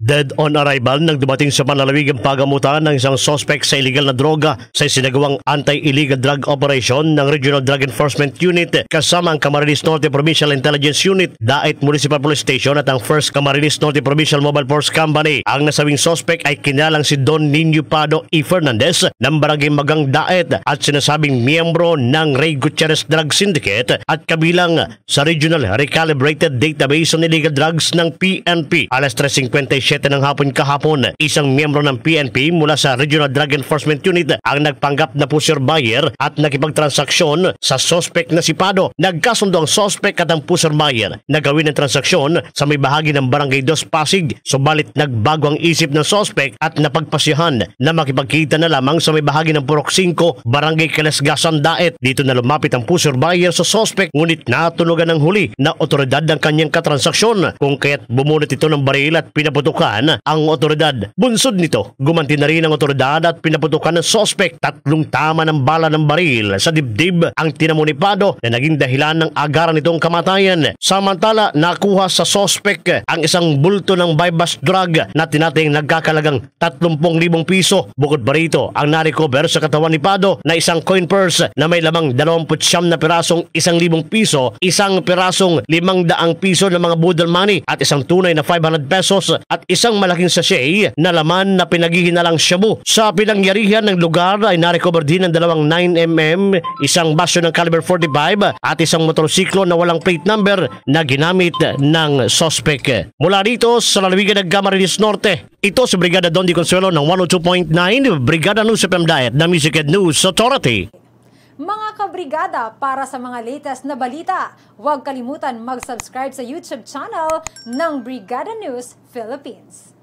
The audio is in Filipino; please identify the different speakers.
Speaker 1: Dead on arrival nang dumating sa malalawig pagamutan ng isang suspect sa illegal na droga sa sinagawang anti-illegal drug operation ng Regional Drug Enforcement Unit kasama ang Camarines Norte Provincial Intelligence Unit, Daet Municipal Police Station at ang 1st Camarines Norte Provincial Mobile Force Company. Ang nasawing suspect ay kinalang si Don Nino Pado E. Fernandez ng Barangay Magang Dait at sinasabing miyembro ng Ray Gutierrez Drug Syndicate at kabilang sa Regional Recalibrated Database on Illegal Drugs ng PNP. Alas 3.57 7 ng hapon kahapon, isang miyembro ng PNP mula sa Regional Drug Enforcement Unit ang nagpanggap na pusher buyer at nakipagtransaksyon sa sospek na si Pado. Nagkasundo ang sospek at ang pusher buyer na gawin ang transaksyon sa may bahagi ng Barangay Dos Pasig, subalit nagbago ang isip ng sospek at napagpasyahan na makipagkita na lamang sa may bahagi ng Purok 5, Barangay Kalasgasan Daet. Dito na lumapit ang pusher buyer sa sospek ngunit natunugan ng huli na otoridad ng kanyang katransaksyon kung kaya't bumunot ito ng baril at pinaputok pinutukan ang otoridad. Bunsod nito, gumanti na rin ang otoridad at pinaputukan ng sospek tatlong tama ng bala ng baril sa dibdib ang tinamunipado na naging dahilan ng agaran nitong kamatayan. Samantala, nakuha sa sospek ang isang bulto ng bypass drug na tinating nagkakalagang 30,000 piso. Bukod pa rito, ang narecover sa katawan ni Pado na isang coin purse na may lamang 29 na pirasong 1,000 piso, isang pirasong 500 piso ng mga budal money at isang tunay na 500 pesos at isang malaking sachet na laman na pinaghihinalang shabu. Sa pinangyarihan ng lugar ay narecover din ang dalawang 9mm, isang basyo ng caliber 45 at isang motorsiklo na walang plate number na ginamit ng suspect. Mula dito sa lalawigan ng Camarines Norte, ito si Brigada Don Di Consuelo ng 102.9, Brigada News FM Diet na Music and News Authority
Speaker 2: kabrigada para sa mga latest na balita. Huwag kalimutan mag-subscribe sa YouTube channel ng Brigada News Philippines.